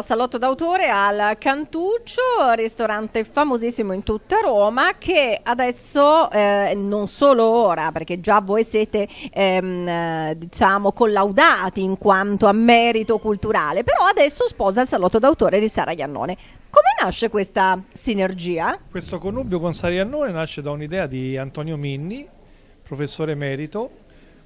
però salotto d'autore al Cantuccio, ristorante famosissimo in tutta Roma che adesso eh, non solo ora perché già voi siete ehm, eh, diciamo collaudati in quanto a merito culturale, però adesso sposa il salotto d'autore di Sara Iannone. Come nasce questa sinergia? Questo connubio con Sara Iannone nasce da un'idea di Antonio Minni, professore emerito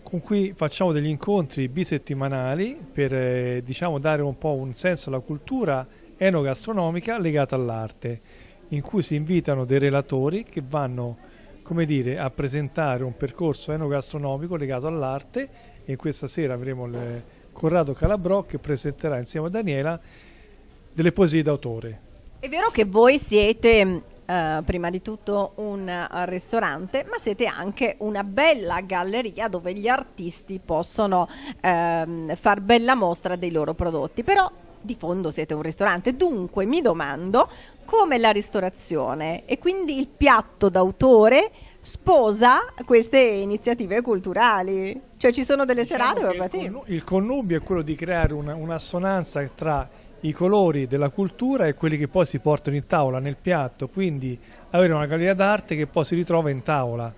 con cui facciamo degli incontri bisettimanali per eh, diciamo, dare un po' un senso alla cultura enogastronomica legata all'arte, in cui si invitano dei relatori che vanno come dire, a presentare un percorso enogastronomico legato all'arte e questa sera avremo il eh, Corrado Calabro che presenterà insieme a Daniela delle poesie d'autore. È vero che voi siete eh, prima di tutto un ristorante, ma siete anche una bella galleria dove gli artisti possono ehm, far bella mostra dei loro prodotti. Però di fondo siete un ristorante, dunque mi domando come la ristorazione e quindi il piatto d'autore sposa queste iniziative culturali. Cioè ci sono delle diciamo serate il, connu- il connubio è quello di creare una, un'assonanza tra i colori della cultura e quelli che poi si portano in tavola nel piatto, quindi avere una galleria d'arte che poi si ritrova in tavola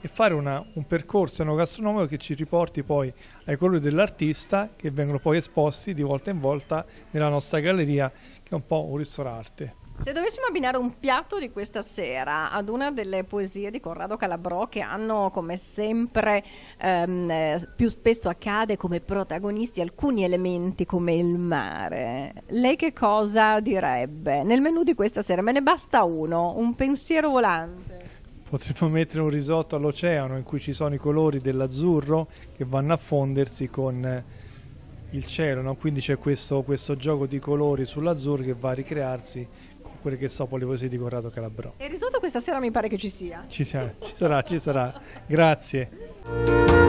e fare una, un percorso enogastronomico che ci riporti poi ai colori dell'artista che vengono poi esposti di volta in volta nella nostra galleria che è un po' un ristorante. Se dovessimo abbinare un piatto di questa sera ad una delle poesie di Corrado Calabrò che hanno come sempre ehm, eh, più spesso accade come protagonisti alcuni elementi come il mare, lei che cosa direbbe? Nel menù di questa sera me ne basta uno, un pensiero volante. Potremmo mettere un risotto all'oceano in cui ci sono i colori dell'azzurro che vanno a fondersi con eh, il cielo, no? quindi c'è questo, questo, gioco di colori sull'azzurro che va a ricrearsi quelle che so poesie di Corrado Calabrò. E il risotto questa sera mi pare che ci sia. Ci sarà, ci sarà, ci sarà. Grazie.